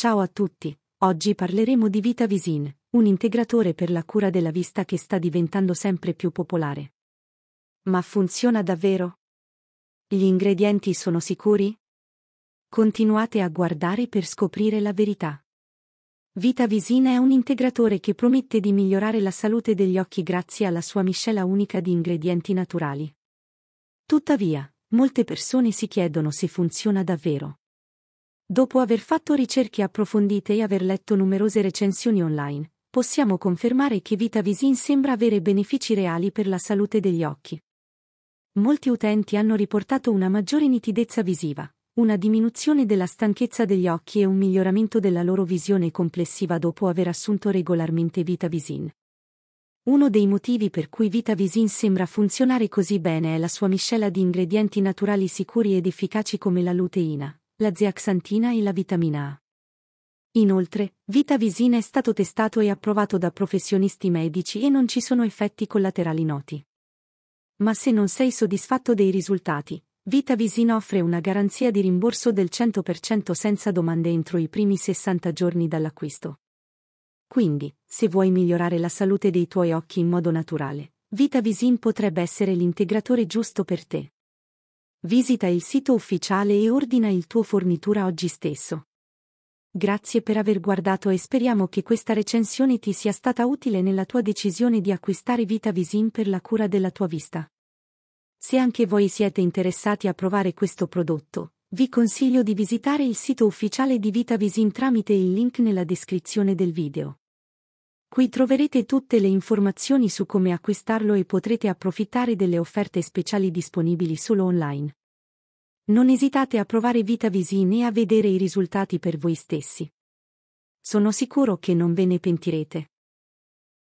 Ciao a tutti, oggi parleremo di VitaVisin, un integratore per la cura della vista che sta diventando sempre più popolare. Ma funziona davvero? Gli ingredienti sono sicuri? Continuate a guardare per scoprire la verità. VitaVisin è un integratore che promette di migliorare la salute degli occhi grazie alla sua miscela unica di ingredienti naturali. Tuttavia, molte persone si chiedono se funziona davvero. Dopo aver fatto ricerche approfondite e aver letto numerose recensioni online, possiamo confermare che Vitavisin sembra avere benefici reali per la salute degli occhi. Molti utenti hanno riportato una maggiore nitidezza visiva, una diminuzione della stanchezza degli occhi e un miglioramento della loro visione complessiva dopo aver assunto regolarmente Vitavisin. Uno dei motivi per cui Vitavisin sembra funzionare così bene è la sua miscela di ingredienti naturali sicuri ed efficaci come la luteina, la zeaxantina e la vitamina A. Inoltre, Vitavisin è stato testato e approvato da professionisti medici e non ci sono effetti collaterali noti. Ma se non sei soddisfatto dei risultati, Vitavisin offre una garanzia di rimborso del 100% senza domande entro i primi 60 giorni dall'acquisto. Quindi, se vuoi migliorare la salute dei tuoi occhi in modo naturale, Vitavisin potrebbe essere l'integratore giusto per te. Visita il sito ufficiale e ordina il tuo fornitura oggi stesso. Grazie per aver guardato e speriamo che questa recensione ti sia stata utile nella tua decisione di acquistare VitaVisin per la cura della tua vista. Se anche voi siete interessati a provare questo prodotto, vi consiglio di visitare il sito ufficiale di VitaVisin tramite il link nella descrizione del video. Qui troverete tutte le informazioni su come acquistarlo e potrete approfittare delle offerte speciali disponibili solo online. Non esitate a provare VitaVisi né a vedere i risultati per voi stessi. Sono sicuro che non ve ne pentirete.